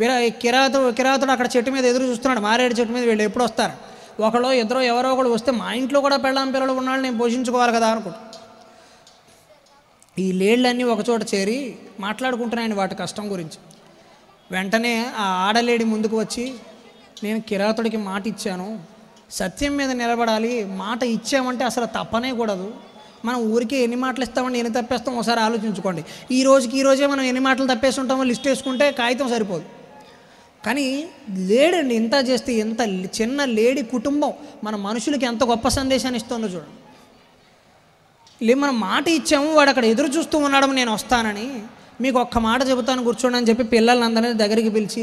వీర కిరాత కిరాతుడు అక్కడ చెట్టు మీద ఎదురు చూస్తున్నాడు మారేడు చెట్టు మీద వీళ్ళు ఎప్పుడు వస్తారు ఒకళ్ళు ఇద్దరు ఎవరో ఒకడు వస్తే మా ఇంట్లో కూడా పెళ్ళాం పిల్లలు ఉన్నాళ్ళు నేను పోషించుకోవాలి కదా అనుకుంటు ఈ లేళ్ళన్నీ ఒకచోట చేరి మాట్లాడుకుంటున్నాయండి వాటి కష్టం గురించి వెంటనే ఆ ఆడలేడి ముందుకు వచ్చి నేను కిరాతుడికి మాట ఇచ్చాను సత్యం మీద నిలబడాలి మాట ఇచ్చామంటే అసలు తప్పనే కూడదు మనం ఊరికే ఎన్ని మాటలు ఇస్తామండి ఎన్ని తప్పేస్తాం ఒకసారి ఆలోచించుకోండి ఈ రోజుకి ఈ రోజే మనం ఎన్ని మాటలు తప్పేస్తుంటామో లిస్ట్ వేసుకుంటే కాగితం సరిపోదు కానీ లేడండి ఇంత చేస్తే ఇంత చిన్న లేడీ కుటుంబం మన మనుషులకి ఎంత గొప్ప సందేశాన్ని ఇస్తుందో చూడండి లే మనం మాట ఇచ్చాము వాడు అక్కడ ఎదురు చూస్తూ ఉన్నాడు నేను వస్తానని మీకు ఒక్క మాట చెబుతాను కూర్చోండి అని చెప్పి పిల్లలందరినీ దగ్గరికి పిలిచి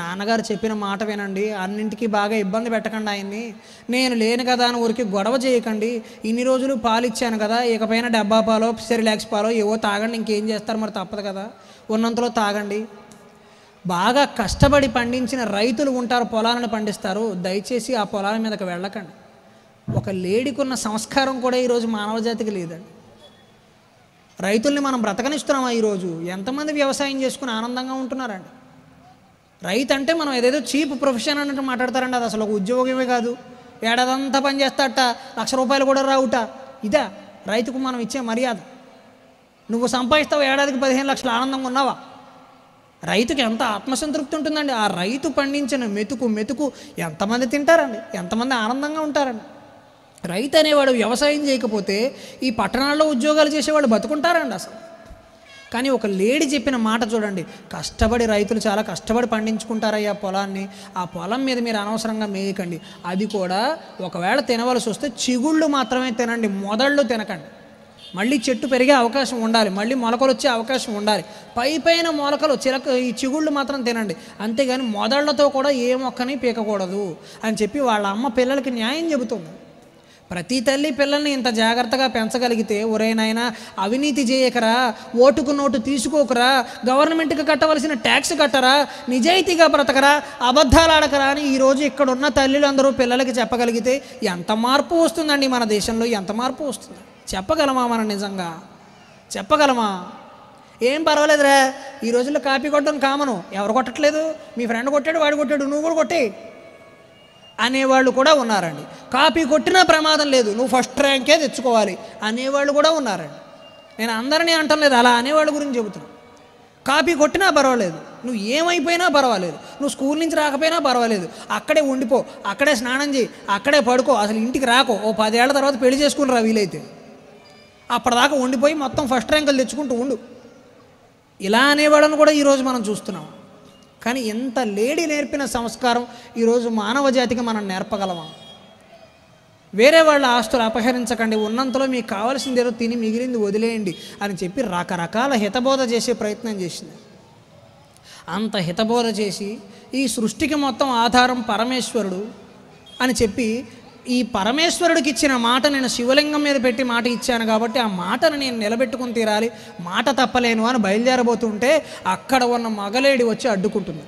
నాన్నగారు చెప్పిన మాట వినండి అన్నింటికి బాగా ఇబ్బంది పెట్టకండి ఆయన్ని నేను లేను కదా అని ఊరికి గొడవ చేయకండి ఇన్ని రోజులు పాలు ఇచ్చాను కదా ఇకపైన డబ్బా పాలో సెరిలాక్స్ పాలో ఏవో తాగండి ఇంకేం చేస్తారు మరి తప్పదు కదా ఉన్నంతలో తాగండి బాగా కష్టపడి పండించిన రైతులు ఉంటారు పొలాలను పండిస్తారు దయచేసి ఆ పొలాల మీదకి వెళ్ళకండి ఒక ఉన్న సంస్కారం కూడా ఈరోజు మానవ జాతికి లేదండి రైతుల్ని మనం బ్రతకనిస్తున్నామా ఈరోజు ఎంతమంది వ్యవసాయం చేసుకుని ఆనందంగా ఉంటున్నారండి రైతు అంటే మనం ఏదేదో చీప్ ప్రొఫెషన్ అన్నట్టు మాట్లాడతారండి అది అసలు ఒక ఉద్యోగమే కాదు ఏడాదంతా పనిచేస్తాట లక్ష రూపాయలు కూడా రావుట ఇదా రైతుకు మనం ఇచ్చే మర్యాద నువ్వు సంపాదిస్తావు ఏడాదికి పదిహేను లక్షలు ఆనందంగా ఉన్నావా రైతుకి ఎంత ఆత్మసంతృప్తి ఉంటుందండి ఆ రైతు పండించిన మెతుకు మెతుకు ఎంతమంది తింటారండి ఎంతమంది ఆనందంగా ఉంటారండి రైతు అనేవాడు వ్యవసాయం చేయకపోతే ఈ పట్టణాల్లో ఉద్యోగాలు చేసేవాళ్ళు బతుకుంటారండి అసలు కానీ ఒక లేడీ చెప్పిన మాట చూడండి కష్టపడి రైతులు చాలా కష్టపడి పండించుకుంటారయ్యా పొలాన్ని ఆ పొలం మీద మీరు అనవసరంగా మేయకండి అది కూడా ఒకవేళ తినవలసి వస్తే చిగుళ్ళు మాత్రమే తినండి మొదళ్ళు తినకండి మళ్ళీ చెట్టు పెరిగే అవకాశం ఉండాలి మళ్ళీ మొలకలు వచ్చే అవకాశం ఉండాలి పై పైన మొలకలు చిలక ఈ చిగుళ్ళు మాత్రం తినండి అంతేగాని మొదళ్లతో కూడా ఏ మొక్కని పీకకూడదు అని చెప్పి వాళ్ళ అమ్మ పిల్లలకి న్యాయం చెబుతుంది ప్రతి తల్లి పిల్లల్ని ఇంత జాగ్రత్తగా పెంచగలిగితే ఒరేనైనా అవినీతి చేయకరా ఓటుకు నోటు తీసుకోకరా గవర్నమెంట్కి కట్టవలసిన ట్యాక్స్ కట్టరా నిజాయితీగా బ్రతకరా అబద్ధాలు ఆడకరా అని ఈరోజు ఇక్కడున్న తల్లులందరూ పిల్లలకి చెప్పగలిగితే ఎంత మార్పు వస్తుందండి మన దేశంలో ఎంత మార్పు వస్తుంది చెప్పగలమా మనం నిజంగా చెప్పగలమా ఏం పర్వాలేదురా ఈ రోజుల్లో కాపీ కొట్టడం కామను ఎవరు కొట్టట్లేదు మీ ఫ్రెండ్ కొట్టాడు వాడు కొట్టాడు నువ్వు కూడా కొట్టే అనేవాళ్ళు కూడా ఉన్నారండి కాపీ కొట్టినా ప్రమాదం లేదు నువ్వు ఫస్ట్ ర్యాంకే తెచ్చుకోవాలి అనేవాళ్ళు కూడా ఉన్నారండి నేను అందరినీ అంటాం లేదు అలా అనేవాళ్ళ గురించి చెబుతున్నాను కాపీ కొట్టినా పర్వాలేదు నువ్వు ఏమైపోయినా పర్వాలేదు నువ్వు స్కూల్ నుంచి రాకపోయినా పర్వాలేదు అక్కడే ఉండిపో అక్కడే స్నానం చేయి అక్కడే పడుకో అసలు ఇంటికి రాకో ఓ పదేళ్ల తర్వాత పెళ్లి చేసుకుని రా వీలైతే అప్పటిదాకా ఉండిపోయి మొత్తం ఫస్ట్ ర్యాంకులు తెచ్చుకుంటూ ఉండు ఇలా అనేవాళ్ళని కూడా ఈరోజు మనం చూస్తున్నాం కానీ ఎంత లేడీ నేర్పిన సంస్కారం ఈరోజు మానవ జాతికి మనం నేర్పగలమా వేరే వాళ్ళ ఆస్తులు అపహరించకండి ఉన్నంతలో మీకు కావాల్సింది ఏదో తిని మిగిలింది వదిలేయండి అని చెప్పి రకరకాల హితబోధ చేసే ప్రయత్నం చేసింది అంత హితబోధ చేసి ఈ సృష్టికి మొత్తం ఆధారం పరమేశ్వరుడు అని చెప్పి ఈ పరమేశ్వరుడికి ఇచ్చిన మాట నేను శివలింగం మీద పెట్టి మాట ఇచ్చాను కాబట్టి ఆ మాటను నేను నిలబెట్టుకుని తీరాలి మాట తప్పలేను అని బయలుదేరబోతుంటే అక్కడ ఉన్న మగలేడి వచ్చి అడ్డుకుంటుంది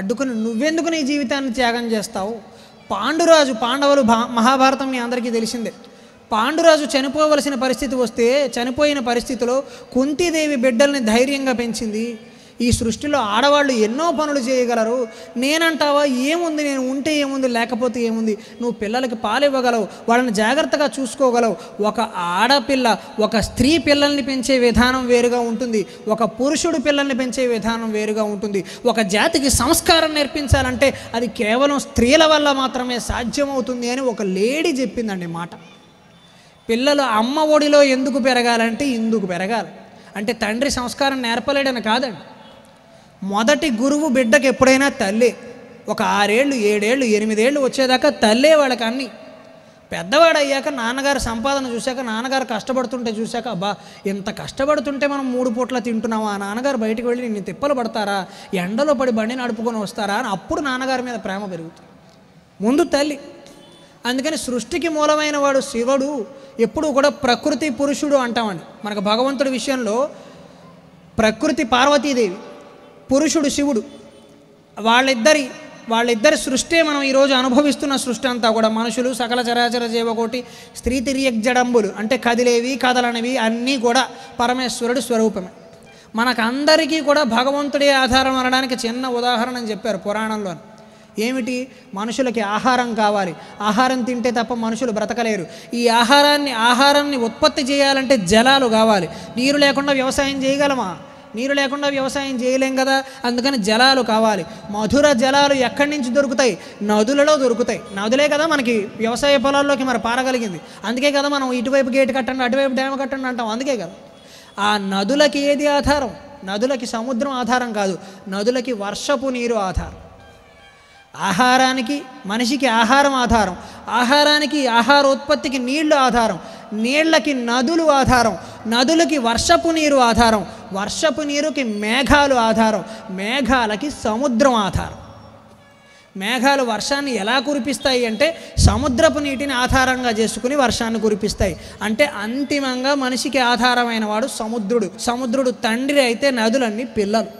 అడ్డుకుని నువ్వెందుకు నీ జీవితాన్ని త్యాగం చేస్తావు పాండురాజు పాండవులు మహాభారతం మీ అందరికీ తెలిసిందే పాండురాజు చనిపోవలసిన పరిస్థితి వస్తే చనిపోయిన పరిస్థితిలో కుంతీదేవి బిడ్డల్ని ధైర్యంగా పెంచింది ఈ సృష్టిలో ఆడవాళ్ళు ఎన్నో పనులు చేయగలరు నేనంటావా ఏముంది నేను ఉంటే ఏముంది లేకపోతే ఏముంది నువ్వు పిల్లలకి పాలివ్వగలవు వాళ్ళని జాగ్రత్తగా చూసుకోగలవు ఒక ఆడపిల్ల ఒక స్త్రీ పిల్లల్ని పెంచే విధానం వేరుగా ఉంటుంది ఒక పురుషుడు పిల్లల్ని పెంచే విధానం వేరుగా ఉంటుంది ఒక జాతికి సంస్కారం నేర్పించాలంటే అది కేవలం స్త్రీల వల్ల మాత్రమే సాధ్యమవుతుంది అని ఒక లేడీ చెప్పిందండి మాట పిల్లలు అమ్మ ఒడిలో ఎందుకు పెరగాలంటే ఇందుకు పెరగాలి అంటే తండ్రి సంస్కారం నేర్పలేడని కాదండి మొదటి గురువు బిడ్డకి ఎప్పుడైనా తల్లే ఒక ఆరేళ్ళు ఏడేళ్ళు ఎనిమిదేళ్ళు వచ్చేదాకా తల్లే వాళ్ళకి అన్ని పెద్దవాడు అయ్యాక నాన్నగారు సంపాదన చూశాక నాన్నగారు కష్టపడుతుంటే చూశాక అబ్బా ఇంత కష్టపడుతుంటే మనం మూడు పూట్ల తింటున్నావా నాన్నగారు బయటకు వెళ్ళి నిన్ను తిప్పలు పడతారా ఎండలో పడి బండి నడుపుకొని వస్తారా అని అప్పుడు నాన్నగారి మీద ప్రేమ పెరుగుతుంది ముందు తల్లి అందుకని సృష్టికి మూలమైన వాడు శివుడు ఎప్పుడు కూడా ప్రకృతి పురుషుడు అంటామండి మనకు భగవంతుడి విషయంలో ప్రకృతి పార్వతీదేవి పురుషుడు శివుడు వాళ్ళిద్దరి వాళ్ళిద్దరి సృష్టే మనం ఈరోజు అనుభవిస్తున్న సృష్టి అంతా కూడా మనుషులు సకల చరాచర జీవకోటి స్త్రీ తిరియగ్జడంబులు అంటే కదిలేవి కదలనివి అన్నీ కూడా పరమేశ్వరుడు స్వరూపమే మనకందరికీ కూడా భగవంతుడే ఆధారం అనడానికి చిన్న ఉదాహరణ చెప్పారు పురాణంలో ఏమిటి మనుషులకి ఆహారం కావాలి ఆహారం తింటే తప్ప మనుషులు బ్రతకలేరు ఈ ఆహారాన్ని ఆహారాన్ని ఉత్పత్తి చేయాలంటే జలాలు కావాలి నీరు లేకుండా వ్యవసాయం చేయగలమా నీరు లేకుండా వ్యవసాయం చేయలేం కదా అందుకని జలాలు కావాలి మధుర జలాలు ఎక్కడి నుంచి దొరుకుతాయి నదులలో దొరుకుతాయి నదులే కదా మనకి వ్యవసాయ పొలాల్లోకి మరి పారగలిగింది అందుకే కదా మనం ఇటువైపు గేటు కట్టండి అటువైపు డ్యామ్ కట్టండి అంటాం అందుకే కదా ఆ నదులకి ఏది ఆధారం నదులకి సముద్రం ఆధారం కాదు నదులకి వర్షపు నీరు ఆధారం ఆహారానికి మనిషికి ఆహారం ఆధారం ఆహారానికి ఆహార ఉత్పత్తికి నీళ్లు ఆధారం నీళ్లకి నదులు ఆధారం నదులకి వర్షపు నీరు ఆధారం వర్షపు నీరుకి మేఘాలు ఆధారం మేఘాలకి సముద్రం ఆధారం మేఘాలు వర్షాన్ని ఎలా కురిపిస్తాయి అంటే సముద్రపు నీటిని ఆధారంగా చేసుకుని వర్షాన్ని కురిపిస్తాయి అంటే అంతిమంగా మనిషికి ఆధారమైన వాడు సముద్రుడు సముద్రుడు తండ్రి అయితే నదులన్నీ పిల్లలు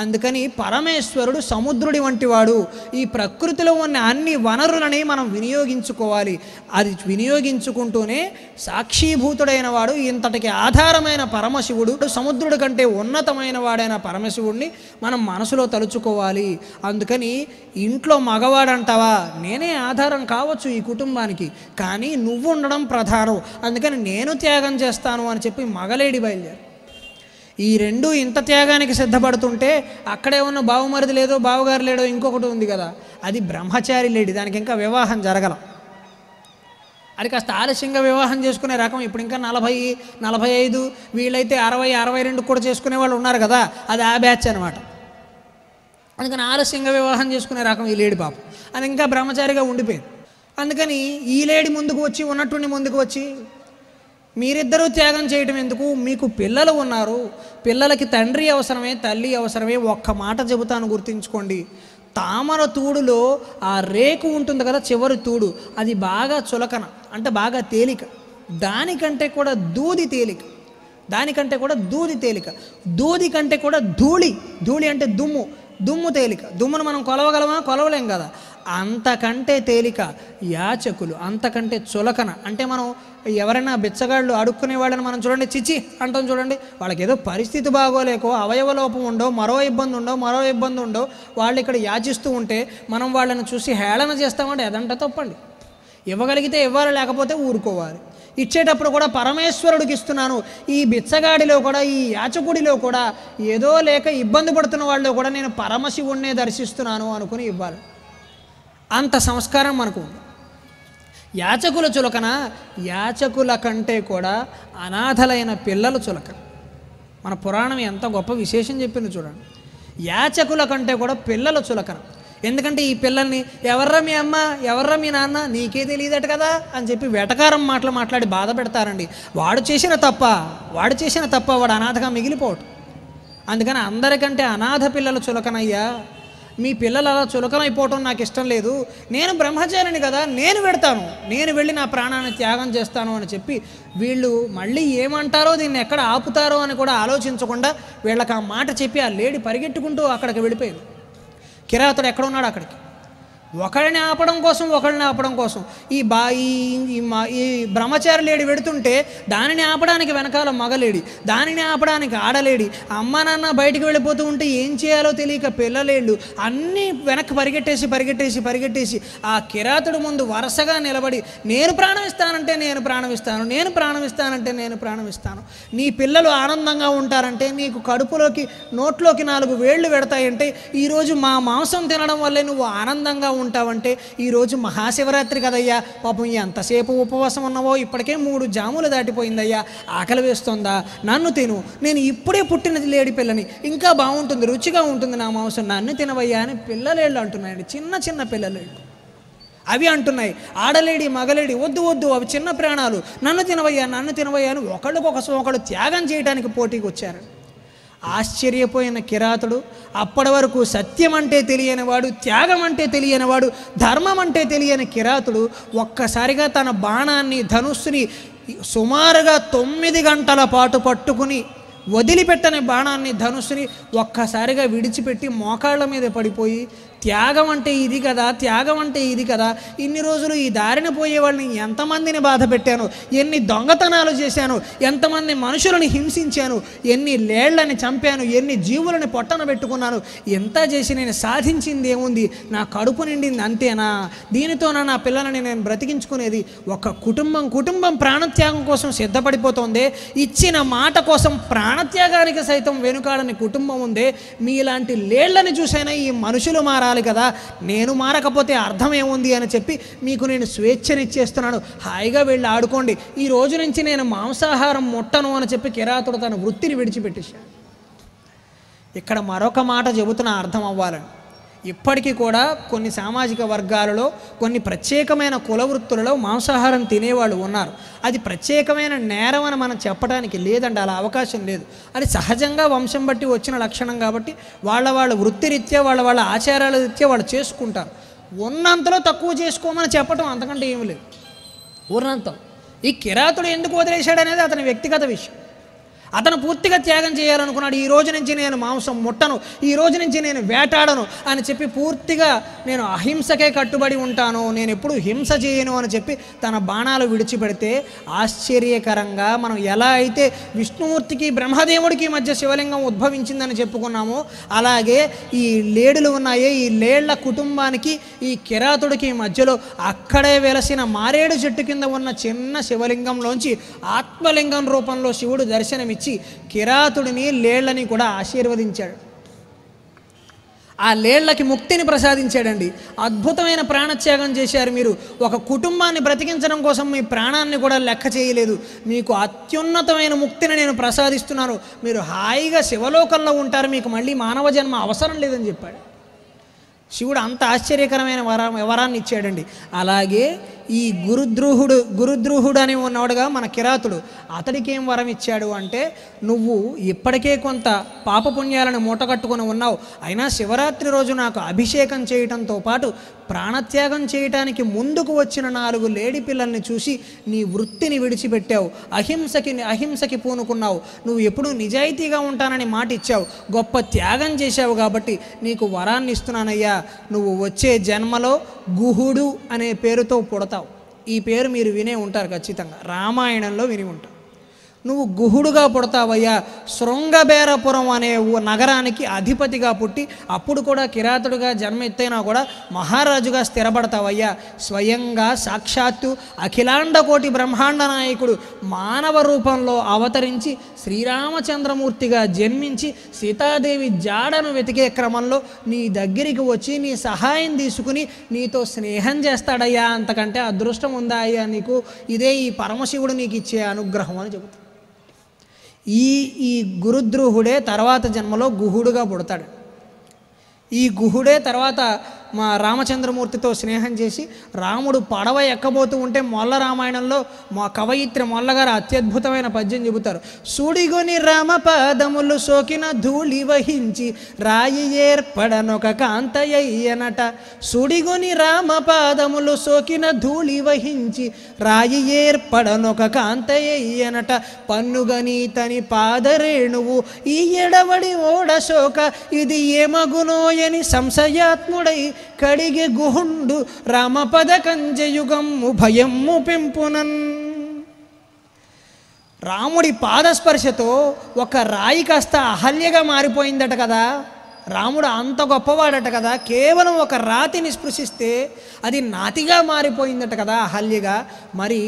అందుకని పరమేశ్వరుడు సముద్రుడి వంటివాడు ఈ ప్రకృతిలో ఉన్న అన్ని వనరులని మనం వినియోగించుకోవాలి అది వినియోగించుకుంటూనే సాక్షీభూతుడైన వాడు ఇంతటికి ఆధారమైన పరమశివుడు సముద్రుడి కంటే ఉన్నతమైన వాడైన పరమశివుడిని మనం మనసులో తలుచుకోవాలి అందుకని ఇంట్లో మగవాడంటావా నేనే ఆధారం కావచ్చు ఈ కుటుంబానికి కానీ నువ్వు ఉండడం ప్రధానం అందుకని నేను త్యాగం చేస్తాను అని చెప్పి మగలేడి బయలుదేరు ఈ రెండు ఇంత త్యాగానికి సిద్ధపడుతుంటే అక్కడే ఉన్న బావుమరిది లేదో బావగారు లేడో ఇంకొకటి ఉంది కదా అది బ్రహ్మచారి లేడి దానికి ఇంకా వివాహం జరగల అది కాస్త ఆలస్యంగా వివాహం చేసుకునే రకం ఇప్పుడు ఇంకా నలభై నలభై ఐదు వీళ్ళైతే అరవై అరవై రెండు కూడా చేసుకునే వాళ్ళు ఉన్నారు కదా అది ఆ బ్యాచ్ అనమాట అందుకని ఆలస్యంగా వివాహం చేసుకునే రకం ఈ లేడి పాపం అది ఇంకా బ్రహ్మచారిగా ఉండిపోయింది అందుకని ఈ లేడి ముందుకు వచ్చి ఉన్నట్టుండి ముందుకు వచ్చి మీరిద్దరూ త్యాగం చేయడం ఎందుకు మీకు పిల్లలు ఉన్నారు పిల్లలకి తండ్రి అవసరమే తల్లి అవసరమే ఒక్క మాట చెబుతాను గుర్తుంచుకోండి తామర తూడులో ఆ రేకు ఉంటుంది కదా చివరి తూడు అది బాగా చులకన అంటే బాగా తేలిక దానికంటే కూడా దూది తేలిక దానికంటే కూడా దూది తేలిక దూది కంటే కూడా ధూళి ధూళి అంటే దుమ్ము దుమ్ము తేలిక దుమ్మును మనం కొలవగలమా కొలవలేం కదా అంతకంటే తేలిక యాచకులు అంతకంటే చులకన అంటే మనం ఎవరైనా బిచ్చగాళ్ళు అడుక్కునే వాళ్ళని మనం చూడండి చిచి అంటాం చూడండి వాళ్ళకి ఏదో పరిస్థితి బాగోలేకో అవయవ లోపం ఉండో మరో ఇబ్బంది ఉండో మరో ఇబ్బంది ఉండో వాళ్ళు ఇక్కడ యాచిస్తూ ఉంటే మనం వాళ్ళని చూసి హేళన చేస్తామంటే ఎదంట తప్పండి ఇవ్వగలిగితే ఇవ్వాలి లేకపోతే ఊరుకోవాలి ఇచ్చేటప్పుడు కూడా పరమేశ్వరుడికి ఇస్తున్నాను ఈ బిచ్చగాడిలో కూడా ఈ యాచకుడిలో కూడా ఏదో లేక ఇబ్బంది పడుతున్న వాళ్ళు కూడా నేను పరమశివుణ్ణే దర్శిస్తున్నాను అనుకుని ఇవ్వాలి అంత సంస్కారం మనకు ఉంది యాచకుల చులకన యాచకుల కంటే కూడా అనాథలైన పిల్లల చులక మన పురాణం ఎంత గొప్ప విశేషం చెప్పింది చూడండి యాచకుల కంటే కూడా పిల్లల చులకన ఎందుకంటే ఈ పిల్లల్ని ఎవర్రా మీ అమ్మ ఎవర్రా మీ నాన్న నీకే తెలియదట కదా అని చెప్పి వెటకారం మాటలు మాట్లాడి బాధ పెడతారండి వాడు చేసిన తప్ప వాడు చేసిన తప్ప వాడు అనాథగా మిగిలిపోవటం అందుకని అందరికంటే అనాథ పిల్లలు చులకనయ్యా మీ పిల్లలు అలా అయిపోవటం నాకు ఇష్టం లేదు నేను బ్రహ్మచారిని కదా నేను పెడతాను నేను వెళ్ళి నా ప్రాణాన్ని త్యాగం చేస్తాను అని చెప్పి వీళ్ళు మళ్ళీ ఏమంటారో దీన్ని ఎక్కడ ఆపుతారో అని కూడా ఆలోచించకుండా వీళ్ళకి ఆ మాట చెప్పి ఆ లేడీ పరిగెట్టుకుంటూ అక్కడికి వెళ్ళిపోయింది కిరాతుడు ఎక్కడ ఉన్నాడు అక్కడికి ఒకరిని ఆపడం కోసం ఒకరిని ఆపడం కోసం ఈ బా ఈ ఈ బ్రహ్మచారి లేడి పెడుతుంటే దానిని ఆపడానికి వెనకాల మగలేడి దానిని ఆపడానికి ఆడలేడి అమ్మ నాన్న బయటికి వెళ్ళిపోతూ ఉంటే ఏం చేయాలో తెలియక పిల్లలేళ్ళు అన్నీ వెనక్కి పరిగెట్టేసి పరిగెట్టేసి పరిగెట్టేసి ఆ కిరాతుడు ముందు వరుసగా నిలబడి నేను ప్రాణం ఇస్తానంటే నేను ప్రాణం ఇస్తాను నేను ప్రాణం ఇస్తానంటే నేను ప్రాణం ఇస్తాను నీ పిల్లలు ఆనందంగా ఉంటారంటే నీకు కడుపులోకి నోట్లోకి నాలుగు వేళ్ళు పెడతాయంటే ఈరోజు మా మాంసం తినడం వల్లే నువ్వు ఆనందంగా ఉంటావంటే ఈరోజు మహాశివరాత్రి కదయ్యా పాపం ఎంతసేపు ఉపవాసం ఉన్నావో ఇప్పటికే మూడు జాములు దాటిపోయిందయ్యా ఆకలి వేస్తోందా నన్ను తిను నేను ఇప్పుడే పుట్టిన లేడి పిల్లని ఇంకా బాగుంటుంది రుచిగా ఉంటుంది నా మాంసం నన్ను తినవయ్యా అని పిల్లలేళ్ళు అంటున్నాయండి చిన్న చిన్న పిల్లలేళ్ళు అవి అంటున్నాయి ఆడలేడి మగలేడి వద్దు వద్దు అవి చిన్న ప్రాణాలు నన్ను తినవయ్యా నన్ను తినవయ్యా అని ఒకళ్ళకొకసం ఒకళ్ళు త్యాగం చేయడానికి పోటీకి వచ్చారు ఆశ్చర్యపోయిన కిరాతుడు అప్పటి వరకు సత్యం అంటే తెలియనివాడు త్యాగం అంటే తెలియనివాడు ధర్మం అంటే తెలియని కిరాతుడు ఒక్కసారిగా తన బాణాన్ని ధనుస్సుని సుమారుగా తొమ్మిది గంటల పాటు పట్టుకుని వదిలిపెట్టని బాణాన్ని ధనుస్సుని ఒక్కసారిగా విడిచిపెట్టి మోకాళ్ళ మీద పడిపోయి త్యాగం అంటే ఇది కదా త్యాగం అంటే ఇది కదా ఇన్ని రోజులు ఈ దారిన పోయే వాళ్ళని ఎంతమందిని బాధ పెట్టాను ఎన్ని దొంగతనాలు చేశాను ఎంతమంది మనుషులను హింసించాను ఎన్ని లేళ్లని చంపాను ఎన్ని జీవులను పొట్టన పెట్టుకున్నాను ఎంత చేసి నేను సాధించింది ఏముంది నా కడుపు నిండింది అంతేనా దీనితోనా నా పిల్లలని నేను బ్రతికించుకునేది ఒక కుటుంబం కుటుంబం ప్రాణత్యాగం కోసం సిద్ధపడిపోతుంది ఇచ్చిన మాట కోసం ప్రాణత్యాగానికి సైతం వెనుకాడని కుటుంబం ఉందే మీలాంటి లేళ్లని చూసైనా ఈ మనుషులు మారా మారాలి కదా నేను మారకపోతే అర్థం ఏముంది అని చెప్పి మీకు నేను స్వేచ్ఛనిచ్చేస్తున్నాను హాయిగా వెళ్ళి ఆడుకోండి ఈ రోజు నుంచి నేను మాంసాహారం ముట్టను అని చెప్పి కిరాతుడు తన వృత్తిని విడిచిపెట్టేశాడు ఇక్కడ మరొక మాట చెబుతున్న అర్థం అవ్వాలని ఇప్పటికీ కూడా కొన్ని సామాజిక వర్గాలలో కొన్ని ప్రత్యేకమైన కుల వృత్తులలో మాంసాహారం తినేవాళ్ళు ఉన్నారు అది ప్రత్యేకమైన నేరం అని మనం చెప్పడానికి లేదండి అలా అవకాశం లేదు అది సహజంగా వంశం బట్టి వచ్చిన లక్షణం కాబట్టి వాళ్ళ వాళ్ళ వృత్తిరీత్యా వాళ్ళ వాళ్ళ ఆచారాల రీత్యా వాళ్ళు చేసుకుంటారు ఉన్నంతలో తక్కువ చేసుకోమని చెప్పటం అంతకంటే ఏమి లేదు ఉన్నంతం ఈ కిరాతుడు ఎందుకు వదిలేశాడనేది అతని వ్యక్తిగత విషయం అతను పూర్తిగా త్యాగం చేయాలనుకున్నాడు ఈ రోజు నుంచి నేను మాంసం ముట్టను ఈ రోజు నుంచి నేను వేటాడను అని చెప్పి పూర్తిగా నేను అహింసకే కట్టుబడి ఉంటాను నేను ఎప్పుడు హింస చేయను అని చెప్పి తన బాణాలు విడిచిపెడితే ఆశ్చర్యకరంగా మనం ఎలా అయితే విష్ణుమూర్తికి బ్రహ్మదేవుడికి మధ్య శివలింగం ఉద్భవించిందని చెప్పుకున్నామో అలాగే ఈ లేడులు ఉన్నాయే ఈ లేళ్ల కుటుంబానికి ఈ కిరాతుడికి మధ్యలో అక్కడే వెలసిన మారేడు చెట్టు కింద ఉన్న చిన్న శివలింగంలోంచి ఆత్మలింగం రూపంలో శివుడు దర్శనమిచ్చి వచ్చి కిరాతుడిని లేళ్లని కూడా ఆశీర్వదించాడు ఆ లేళ్లకి ముక్తిని ప్రసాదించాడండి అద్భుతమైన ప్రాణత్యాగం చేశారు మీరు ఒక కుటుంబాన్ని బ్రతికించడం కోసం మీ ప్రాణాన్ని కూడా లెక్క చేయలేదు మీకు అత్యున్నతమైన ముక్తిని నేను ప్రసాదిస్తున్నాను మీరు హాయిగా శివలోకంలో ఉంటారు మీకు మళ్ళీ మానవ జన్మ అవసరం లేదని చెప్పాడు శివుడు అంత ఆశ్చర్యకరమైన వర వివరాన్ని ఇచ్చాడండి అలాగే ఈ గురుద్రోహుడు గురుద్రోహుడు అని ఉన్నవాడుగా మన కిరాతుడు అతడికి ఏం వరం ఇచ్చాడు అంటే నువ్వు ఇప్పటికే కొంత పాపపుణ్యాలను మూటగట్టుకుని ఉన్నావు అయినా శివరాత్రి రోజు నాకు అభిషేకం చేయటంతో పాటు ప్రాణత్యాగం చేయటానికి ముందుకు వచ్చిన నాలుగు లేడి పిల్లల్ని చూసి నీ వృత్తిని విడిచిపెట్టావు అహింసకి అహింసకి పూనుకున్నావు నువ్వు ఎప్పుడూ నిజాయితీగా ఉంటానని మాట ఇచ్చావు గొప్ప త్యాగం చేశావు కాబట్టి నీకు వరాన్ని ఇస్తున్నానయ్యా నువ్వు వచ్చే జన్మలో గుహుడు అనే పేరుతో పుడతావు ఈ పేరు మీరు వినే ఉంటారు ఖచ్చితంగా రామాయణంలో విని ఉంటారు నువ్వు గుహుడుగా పుడతావయ్యా శృంగబేరపురం అనే నగరానికి అధిపతిగా పుట్టి అప్పుడు కూడా కిరాతుడుగా జన్మ ఎత్తైనా కూడా మహారాజుగా స్థిరపడతావయ్యా స్వయంగా సాక్షాత్తు అఖిలాండ కోటి బ్రహ్మాండ నాయకుడు మానవ రూపంలో అవతరించి శ్రీరామచంద్రమూర్తిగా జన్మించి సీతాదేవి జాడను వెతికే క్రమంలో నీ దగ్గరికి వచ్చి నీ సహాయం తీసుకుని నీతో స్నేహం చేస్తాడయ్యా అంతకంటే అదృష్టం ఉందా అయ్యా నీకు ఇదే ఈ పరమశివుడు నీకు ఇచ్చే అనుగ్రహం అని చెబుతాను ఈ ఈ గురుద్రోహుడే తర్వాత జన్మలో గుహుడుగా పుడతాడు ఈ గుహుడే తర్వాత మా రామచంద్రమూర్తితో స్నేహం చేసి రాముడు పడవ ఎక్కబోతూ ఉంటే మొల్ల రామాయణంలో మా కవయిత్రి మొల్లగారు అత్యద్భుతమైన పద్యం చెబుతారు సుడిగొని రామ పాదములు సోకిన ధూళి వహించి రాయి ఏర్పడనొక కాంతయ్యనట సుడిగొని రామ పాదములు సోకిన ధూళి వహించి రాయి ఏర్పడనొక కాంతయ్యనట పన్నుగని తని పాదరేణువు ఈ ఎడవడి ఓడశోక ఇది ఏమగునోయని సంశయాత్ముడై కడిగి గుహుండు రామపద కంజయుగమ్ము భయమ్ము పెంపునన్ రాముడి పాదస్పర్శతో ఒక రాయి కాస్త అహల్యగా మారిపోయిందట కదా రాముడు అంత గొప్పవాడట కదా కేవలం ఒక రాతిని స్పృశిస్తే అది నాతిగా మారిపోయిందట కదా అహల్యగా మరి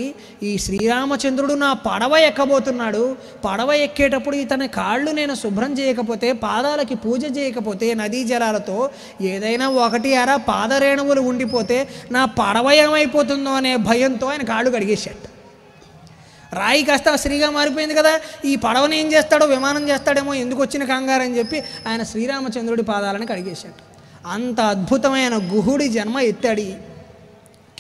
ఈ శ్రీరామచంద్రుడు నా పడవ ఎక్కబోతున్నాడు పడవ ఎక్కేటప్పుడు ఇతని కాళ్ళు నేను శుభ్రం చేయకపోతే పాదాలకి పూజ చేయకపోతే నదీ జలాలతో ఏదైనా ఒకటి అరా పాదరేణువులు ఉండిపోతే నా పడవ ఏమైపోతుందో అనే భయంతో ఆయన కాళ్ళు కడిగేశాడు రాయి కాస్త శ్రీగా మారిపోయింది కదా ఈ పడవని ఏం చేస్తాడో విమానం చేస్తాడేమో ఎందుకు వచ్చిన కంగారని చెప్పి ఆయన శ్రీరామచంద్రుడి పాదాలను కడిగేశాడు అంత అద్భుతమైన గుహుడి జన్మ ఎత్తాడు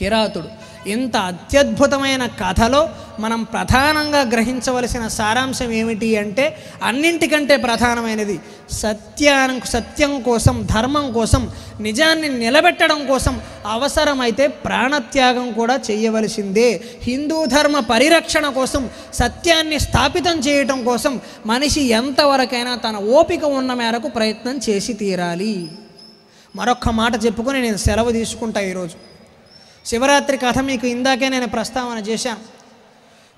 కిరాతుడు ఇంత అత్యద్భుతమైన కథలో మనం ప్రధానంగా గ్రహించవలసిన సారాంశం ఏమిటి అంటే అన్నింటికంటే ప్రధానమైనది సత్యానం సత్యం కోసం ధర్మం కోసం నిజాన్ని నిలబెట్టడం కోసం అవసరమైతే ప్రాణత్యాగం కూడా చేయవలసిందే హిందూ ధర్మ పరిరక్షణ కోసం సత్యాన్ని స్థాపితం చేయటం కోసం మనిషి ఎంతవరకైనా తన ఓపిక ఉన్న మేరకు ప్రయత్నం చేసి తీరాలి మరొక్క మాట చెప్పుకొని నేను సెలవు తీసుకుంటా ఈరోజు శివరాత్రి కథ మీకు ఇందాకే నేను ప్రస్తావన చేశాను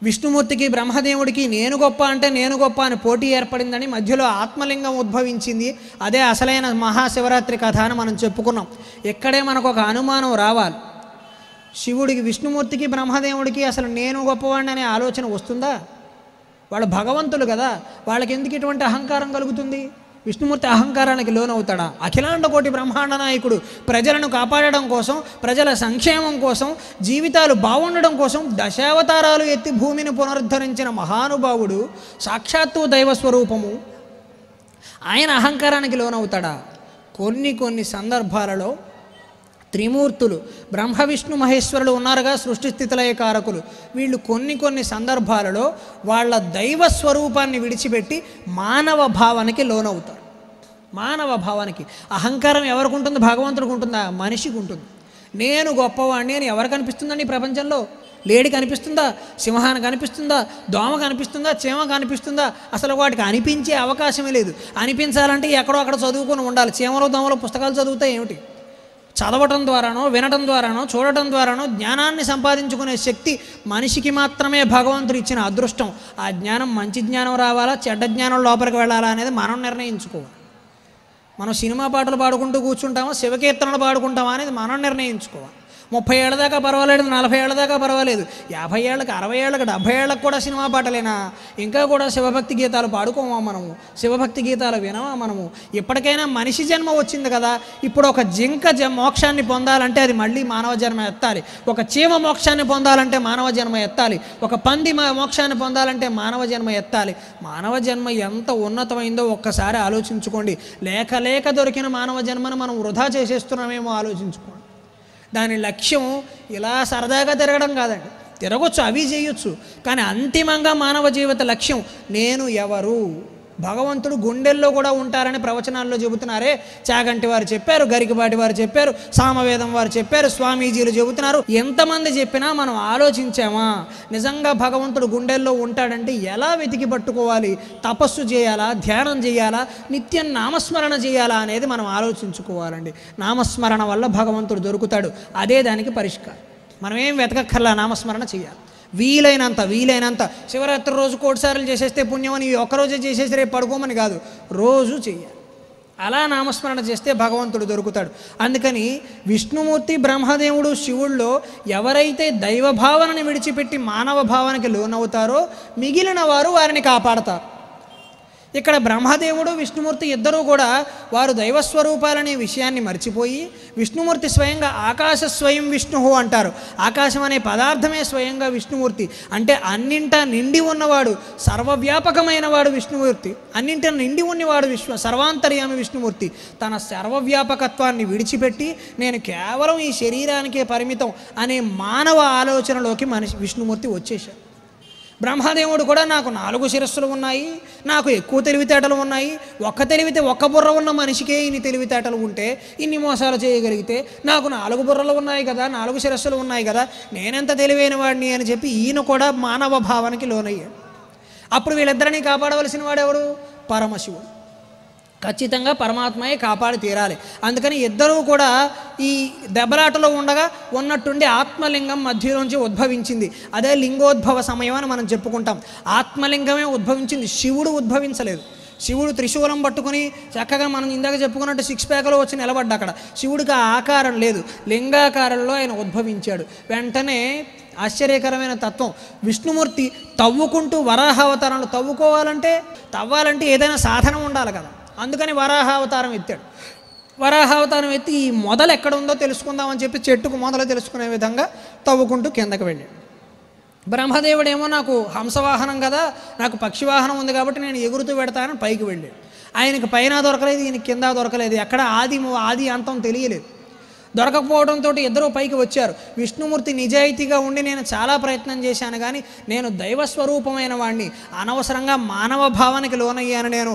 విష్ణుమూర్తికి బ్రహ్మదేవుడికి నేను గొప్ప అంటే నేను గొప్ప అని పోటీ ఏర్పడిందని మధ్యలో ఆత్మలింగం ఉద్భవించింది అదే అసలైన మహాశివరాత్రి కథ అని మనం చెప్పుకున్నాం ఎక్కడే మనకు ఒక అనుమానం రావాలి శివుడికి విష్ణుమూర్తికి బ్రహ్మదేవుడికి అసలు నేను గొప్పవాడిని అనే ఆలోచన వస్తుందా వాళ్ళు భగవంతులు కదా వాళ్ళకి ఎందుకు ఇటువంటి అహంకారం కలుగుతుంది విష్ణుమూర్తి అహంకారానికి లోనవుతాడా అఖిలాండ కోటి బ్రహ్మాండ నాయకుడు ప్రజలను కాపాడడం కోసం ప్రజల సంక్షేమం కోసం జీవితాలు బాగుండడం కోసం దశావతారాలు ఎత్తి భూమిని పునరుద్ధరించిన మహానుభావుడు సాక్షాత్తు దైవ స్వరూపము ఆయన అహంకారానికి లోనవుతాడా కొన్ని కొన్ని సందర్భాలలో త్రిమూర్తులు బ్రహ్మ విష్ణు మహేశ్వరులు ఉన్నారుగా సృష్టి స్థితులయ కారకులు వీళ్ళు కొన్ని కొన్ని సందర్భాలలో వాళ్ళ దైవ స్వరూపాన్ని విడిచిపెట్టి మానవ భావనకి లోనవుతారు మానవ భావానికి అహంకారం ఎవరికి ఉంటుంది భగవంతుడికి ఉంటుందా మనిషికి ఉంటుంది నేను గొప్పవాణ్ణి అని ఎవరు కనిపిస్తుందండి ప్రపంచంలో లేడి కనిపిస్తుందా సింహాన్ని కనిపిస్తుందా దోమ కనిపిస్తుందా చీమ కనిపిస్తుందా అసలు వాటికి అనిపించే అవకాశమే లేదు అనిపించాలంటే ఎక్కడో అక్కడ చదువుకొని ఉండాలి చీమలో దోమలో పుస్తకాలు చదువుతాయి ఏమిటి చదవటం ద్వారానో వినటం ద్వారానో చూడటం ద్వారానో జ్ఞానాన్ని సంపాదించుకునే శక్తి మనిషికి మాత్రమే భగవంతుడు ఇచ్చిన అదృష్టం ఆ జ్ఞానం మంచి జ్ఞానం రావాలా చెడ్డ జ్ఞానం లోపలికి వెళ్ళాలా అనేది మనం నిర్ణయించుకోవాలి మనం సినిమా పాటలు పాడుకుంటూ కూర్చుంటామా శివకీర్తనలు పాడుకుంటామా అనేది మనం నిర్ణయించుకోవాలి ముప్పై ఏళ్ళ దాకా పర్వాలేదు నలభై ఏళ్ళ దాకా పర్వాలేదు యాభై ఏళ్ళకి అరవై ఏళ్ళకి డెబ్భై ఏళ్ళకి కూడా సినిమా పాటలేనా ఇంకా కూడా శివభక్తి గీతాలు పాడుకోమా మనము శివభక్తి గీతాలు వినమా మనము ఇప్పటికైనా మనిషి జన్మ వచ్చింది కదా ఇప్పుడు ఒక జింక మోక్షాన్ని పొందాలంటే అది మళ్ళీ మానవ జన్మ ఎత్తాలి ఒక చీమ మోక్షాన్ని పొందాలంటే మానవ జన్మ ఎత్తాలి ఒక పంది మోక్షాన్ని పొందాలంటే మానవ జన్మ ఎత్తాలి మానవ జన్మ ఎంత ఉన్నతమైందో ఒక్కసారి ఆలోచించుకోండి లేక లేక దొరికిన మానవ జన్మను మనం వృధా చేసేస్తున్నామేమో ఆలోచించుకోండి దాని లక్ష్యం ఇలా సరదాగా తిరగడం కాదండి తిరగచ్చు అవి చేయొచ్చు కానీ అంతిమంగా మానవ జీవిత లక్ష్యం నేను ఎవరు భగవంతుడు గుండెల్లో కూడా ఉంటారని ప్రవచనాల్లో చెబుతున్నారే చాగంటి వారు చెప్పారు గరికపాటి వారు చెప్పారు సామవేదం వారు చెప్పారు స్వామీజీలు చెబుతున్నారు ఎంతమంది చెప్పినా మనం ఆలోచించామా నిజంగా భగవంతుడు గుండెల్లో ఉంటాడంటే ఎలా వెతికి పట్టుకోవాలి తపస్సు చేయాలా ధ్యానం చేయాలా నిత్యం నామస్మరణ చేయాలా అనేది మనం ఆలోచించుకోవాలండి నామస్మరణ వల్ల భగవంతుడు దొరుకుతాడు అదే దానికి పరిష్కారం మనం ఏం వెతకక్కర్లా నామస్మరణ చేయాలి వీలైనంత వీలైనంత శివరాత్రి రోజు కోటిసార్లు చేసేస్తే పుణ్యమని ఒక్కరోజే చేసేసి రేపు పడుకోమని కాదు రోజు చేయాలి అలా నామస్మరణ చేస్తే భగవంతుడు దొరుకుతాడు అందుకని విష్ణుమూర్తి బ్రహ్మదేవుడు శివుల్లో ఎవరైతే దైవ భావనను విడిచిపెట్టి మానవ భావనకి లోనవుతారో మిగిలిన వారు వారిని కాపాడతారు ఇక్కడ బ్రహ్మదేవుడు విష్ణుమూర్తి ఇద్దరూ కూడా వారు దైవస్వరూపాలనే విషయాన్ని మర్చిపోయి విష్ణుమూర్తి స్వయంగా ఆకాశ స్వయం విష్ణు అంటారు ఆకాశం అనే పదార్థమే స్వయంగా విష్ణుమూర్తి అంటే అన్నింట నిండి ఉన్నవాడు సర్వవ్యాపకమైన వాడు విష్ణుమూర్తి అన్నింట నిండి ఉన్నవాడు విశ్వ సర్వాంతర్యామి విష్ణుమూర్తి తన సర్వవ్యాపకత్వాన్ని విడిచిపెట్టి నేను కేవలం ఈ శరీరానికే పరిమితం అనే మానవ ఆలోచనలోకి మనిషి విష్ణుమూర్తి వచ్చేశాడు బ్రహ్మదేవుడు కూడా నాకు నాలుగు శిరస్సులు ఉన్నాయి నాకు ఎక్కువ తెలివితేటలు ఉన్నాయి ఒక్క తెలివితే ఒక్క బుర్ర ఉన్న మనిషికే ఇన్ని తెలివితేటలు ఉంటే ఇన్ని మోసాలు చేయగలిగితే నాకు నాలుగు బుర్రలు ఉన్నాయి కదా నాలుగు శిరస్సులు ఉన్నాయి కదా నేనెంత తెలివైన వాడిని అని చెప్పి ఈయన కూడా మానవ భావానికి లోనయ్యాడు అప్పుడు వీళ్ళిద్దరినీ కాపాడవలసిన వాడెవరు పరమశివుడు ఖచ్చితంగా పరమాత్మయే కాపాడి తీరాలి అందుకని ఇద్దరూ కూడా ఈ దెబ్బలాటలో ఉండగా ఉన్నట్టుండి ఆత్మలింగం మధ్యలోంచి ఉద్భవించింది అదే లింగోద్భవ సమయం అని మనం చెప్పుకుంటాం ఆత్మలింగమే ఉద్భవించింది శివుడు ఉద్భవించలేదు శివుడు త్రిశూలం పట్టుకుని చక్కగా మనం ఇందాక చెప్పుకున్నట్టు సిక్స్ ప్యాక్లో వచ్చి నిలబడ్డా అక్కడ శివుడికి ఆకారం లేదు లింగాకారంలో ఆయన ఉద్భవించాడు వెంటనే ఆశ్చర్యకరమైన తత్వం విష్ణుమూర్తి తవ్వుకుంటూ వరాహావతారంలో తవ్వుకోవాలంటే తవ్వాలంటే ఏదైనా సాధనం ఉండాలి కదా అందుకని వరాహావతారం ఎత్తాడు వరాహావతారం ఎత్తి ఈ మొదలు ఎక్కడ ఉందో తెలుసుకుందామని చెప్పి చెట్టుకు మొదలు తెలుసుకునే విధంగా తవ్వుకుంటూ కిందకు వెళ్ళాడు బ్రహ్మదేవుడేమో నాకు హంసవాహనం కదా నాకు పక్షివాహనం ఉంది కాబట్టి నేను ఎగురుతూ పెడతానని పైకి వెళ్ళాడు ఆయనకు పైన దొరకలేదు ఈయన కింద దొరకలేదు ఎక్కడ ఆది ఆది అంతం తెలియలేదు దొరకకపోవడంతో ఇద్దరూ పైకి వచ్చారు విష్ణుమూర్తి నిజాయితీగా ఉండి నేను చాలా ప్రయత్నం చేశాను కానీ నేను దైవస్వరూపమైన వాడిని అనవసరంగా మానవ భావానికి లోనయ్యాను నేను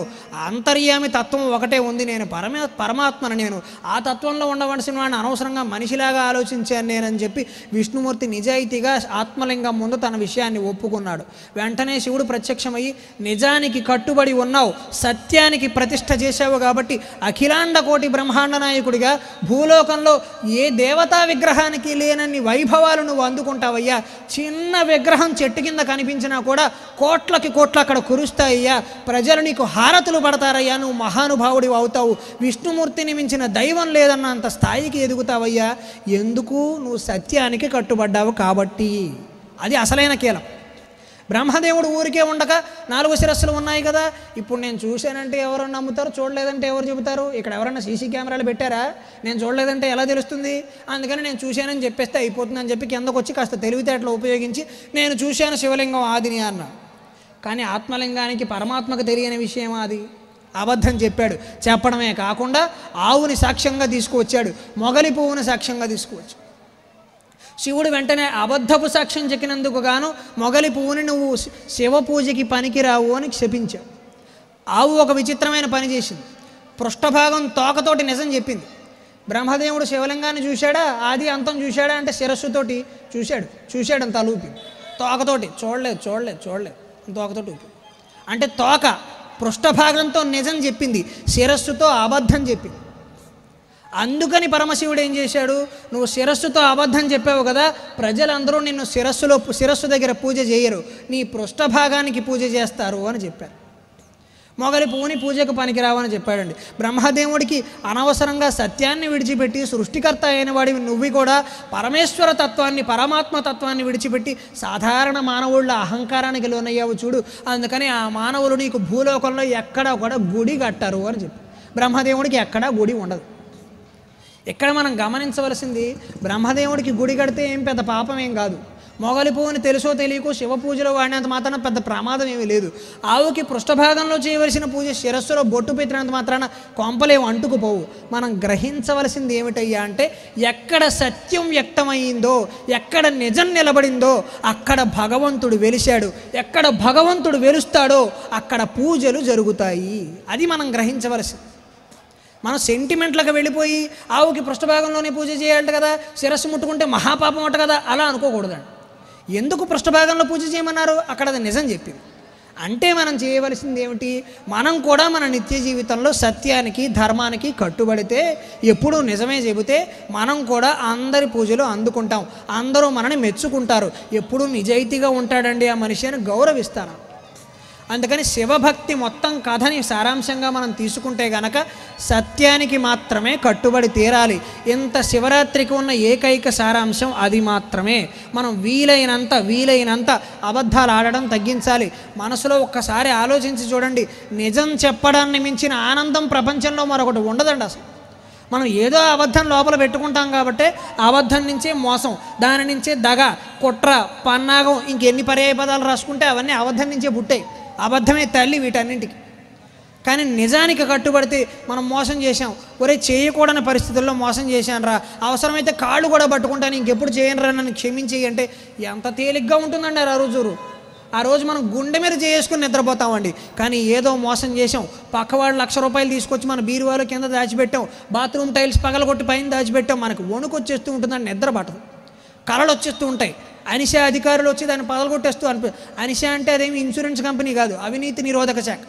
అంతర్యామి తత్వం ఒకటే ఉంది నేను పరమ పరమాత్మను నేను ఆ తత్వంలో ఉండవలసిన వాడిని అనవసరంగా మనిషిలాగా ఆలోచించాను నేనని చెప్పి విష్ణుమూర్తి నిజాయితీగా ఆత్మలింగం ముందు తన విషయాన్ని ఒప్పుకున్నాడు వెంటనే శివుడు ప్రత్యక్షమయ్యి నిజానికి కట్టుబడి ఉన్నావు సత్యానికి ప్రతిష్ట చేశావు కాబట్టి అఖిలాండ కోటి బ్రహ్మాండ నాయకుడిగా భూలోకంలో ఏ దేవతా విగ్రహానికి లేనన్ని వైభవాలు నువ్వు అందుకుంటావయ్యా చిన్న విగ్రహం చెట్టు కింద కనిపించినా కూడా కోట్లకి కోట్లు అక్కడ కురుస్తాయ్యా ప్రజలు నీకు హారతులు పడతారయ్యా నువ్వు మహానుభావుడి అవుతావు విష్ణుమూర్తిని మించిన దైవం లేదన్నంత స్థాయికి ఎదుగుతావయ్యా ఎందుకు నువ్వు సత్యానికి కట్టుబడ్డావు కాబట్టి అది అసలైన కీలం బ్రహ్మదేవుడు ఊరికే ఉండక నాలుగు శిరస్సులు ఉన్నాయి కదా ఇప్పుడు నేను చూశానంటే ఎవరు నమ్ముతారు చూడలేదంటే ఎవరు చెబుతారు ఇక్కడ ఎవరైనా సీసీ కెమెరాలు పెట్టారా నేను చూడలేదంటే ఎలా తెలుస్తుంది అందుకని నేను చూశానని చెప్పేస్తే అయిపోతుందని చెప్పి కిందకు వచ్చి కాస్త తెలివితేటలు ఉపయోగించి నేను చూశాను శివలింగం ఆదిని అన్న కానీ ఆత్మలింగానికి పరమాత్మకు తెలియని విషయం అది అబద్ధం చెప్పాడు చెప్పడమే కాకుండా ఆవుని సాక్ష్యంగా తీసుకువచ్చాడు మొగలి పువ్వుని సాక్ష్యంగా తీసుకువచ్చాడు శివుడు వెంటనే అబద్ధపు సాక్ష్యం చెక్కినందుకు గాను మొగలి పువ్వుని నువ్వు శివ పూజకి పనికిరావు అని క్షపించావు ఆవు ఒక విచిత్రమైన పని చేసింది పృష్ఠభాగం తోకతోటి నిజం చెప్పింది బ్రహ్మదేవుడు శివలింగాన్ని చూశాడా ఆది అంతం చూశాడా అంటే శిరస్సుతోటి చూశాడు చూశాడు అంత అలూపి తోకతోటి చూడలేదు చూడలేదు చూడలేదు తోకతోటి ఊపి అంటే తోక పృష్ఠభాగంతో నిజం చెప్పింది శిరస్సుతో అబద్ధం చెప్పింది అందుకని పరమశివుడు ఏం చేశాడు నువ్వు శిరస్సుతో అబద్ధం చెప్పావు కదా ప్రజలందరూ నిన్ను శిరస్సులో శిరస్సు దగ్గర పూజ చేయరు నీ పృష్ఠభాగానికి పూజ చేస్తారు అని చెప్పారు మొగలి పువ్వుని పూజకు పనికిరావని చెప్పాడండి బ్రహ్మదేవుడికి అనవసరంగా సత్యాన్ని విడిచిపెట్టి సృష్టికర్త అయిన వాడివి నువ్వు కూడా పరమేశ్వర తత్వాన్ని పరమాత్మ తత్వాన్ని విడిచిపెట్టి సాధారణ మానవుళ్ళ అహంకారానికి లోనయ్యావు చూడు అందుకని ఆ మానవులు నీకు భూలోకంలో ఎక్కడ కూడా గుడి కట్టరు అని చెప్పి బ్రహ్మదేవుడికి ఎక్కడా గుడి ఉండదు ఇక్కడ మనం గమనించవలసింది బ్రహ్మదేవుడికి గుడి కడితే ఏం పెద్ద పాపం ఏం కాదు మొగలి పువ్వుని తెలుసో తెలియకో శివ పూజలో వాడినంత మాత్రాన పెద్ద ప్రమాదం ఏమీ లేదు ఆవుకి పృష్ఠభాగంలో చేయవలసిన పూజ శిరస్సులో బొట్టు పెట్టినంత మాత్రాన కొంపలేము అంటుకుపోవు మనం గ్రహించవలసింది ఏమిటయ్యా అంటే ఎక్కడ సత్యం వ్యక్తమైందో ఎక్కడ నిజం నిలబడిందో అక్కడ భగవంతుడు వెలిశాడు ఎక్కడ భగవంతుడు వెలుస్తాడో అక్కడ పూజలు జరుగుతాయి అది మనం గ్రహించవలసింది మనం సెంటిమెంట్లకు వెళ్ళిపోయి ఆవుకి పృష్ఠభాగంలోనే పూజ చేయాలంట కదా శిరస్సు ముట్టుకుంటే మహాపాపం అట కదా అలా అనుకోకూడదండి ఎందుకు పృష్ఠభాగంలో పూజ చేయమన్నారు అక్కడ అది నిజం చెప్పింది అంటే మనం చేయవలసింది ఏమిటి మనం కూడా మన నిత్య జీవితంలో సత్యానికి ధర్మానికి కట్టుబడితే ఎప్పుడూ నిజమే చెబితే మనం కూడా అందరి పూజలు అందుకుంటాం అందరూ మనని మెచ్చుకుంటారు ఎప్పుడు నిజాయితీగా ఉంటాడండి ఆ మనిషి అని గౌరవిస్తాను అందుకని శివభక్తి మొత్తం కథని సారాంశంగా మనం తీసుకుంటే గనక సత్యానికి మాత్రమే కట్టుబడి తీరాలి ఇంత శివరాత్రికి ఉన్న ఏకైక సారాంశం అది మాత్రమే మనం వీలైనంత వీలైనంత అబద్ధాలు ఆడడం తగ్గించాలి మనసులో ఒక్కసారి ఆలోచించి చూడండి నిజం చెప్పడాన్ని మించిన ఆనందం ప్రపంచంలో మరొకటి ఉండదండి అసలు మనం ఏదో అబద్ధం లోపల పెట్టుకుంటాం కాబట్టి అబద్ధం నుంచే మోసం దాని నుంచే దగ కుట్ర పన్నాగం ఇంకెన్ని పర్యాయ పదాలు రాసుకుంటే అవన్నీ అబద్ధం నుంచే పుట్టాయి అబద్ధమే తల్లి వీటన్నింటికి కానీ నిజానికి కట్టుబడితే మనం మోసం చేశాం ఒరే చేయకూడని పరిస్థితుల్లో మోసం రా అవసరమైతే కాళ్ళు కూడా పట్టుకుంటాను ఇంకెప్పుడు రా నన్ను క్షమించేయి అంటే ఎంత తేలిగ్గా ఉంటుందండి ఆ రోజు ఆ రోజు మనం గుండె మీద చేసుకుని నిద్రపోతామండి కానీ ఏదో మోసం చేసాం పక్కవాడు లక్ష రూపాయలు తీసుకొచ్చి మన బీరువాలో కింద దాచిపెట్టాం బాత్రూమ్ టైల్స్ పగలగొట్టి పైన దాచిపెట్టాం మనకు వణుకు వచ్చేస్తూ ఉంటుందండి నిద్ర పట్టదు కలలు వచ్చేస్తూ ఉంటాయి అనిష అధికారులు వచ్చి దాన్ని పగలగొట్టేస్తూ అనిపి అనిషా అంటే అదేమి ఇన్సూరెన్స్ కంపెనీ కాదు అవినీతి నిరోధక శాఖ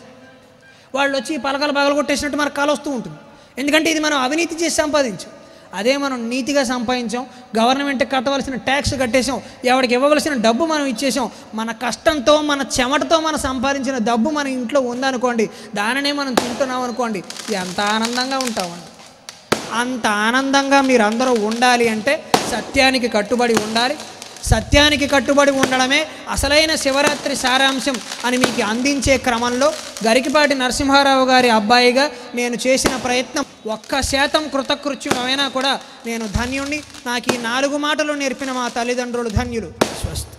వాళ్ళు వచ్చి పలకలు పగలగొట్టేసినట్టు మనకు కాలు వస్తూ ఉంటుంది ఎందుకంటే ఇది మనం అవినీతి చేసి సంపాదించాం అదే మనం నీతిగా సంపాదించాం గవర్నమెంట్కి కట్టవలసిన ట్యాక్స్ కట్టేసాం ఎవరికి ఇవ్వవలసిన డబ్బు మనం ఇచ్చేసాం మన కష్టంతో మన చెమటతో మనం సంపాదించిన డబ్బు మన ఇంట్లో ఉందనుకోండి దానినే మనం తింటున్నాం అనుకోండి ఎంత ఆనందంగా ఉంటామండి అంత ఆనందంగా మీరందరూ ఉండాలి అంటే సత్యానికి కట్టుబడి ఉండాలి సత్యానికి కట్టుబడి ఉండడమే అసలైన శివరాత్రి సారాంశం అని మీకు అందించే క్రమంలో గరికిపాటి నరసింహారావు గారి అబ్బాయిగా నేను చేసిన ప్రయత్నం ఒక్క శాతం కృతకృత్యమైనా కూడా నేను ధన్యుణ్ణి నాకు ఈ నాలుగు మాటలు నేర్పిన మా తల్లిదండ్రులు ధన్యులు స్వస్తి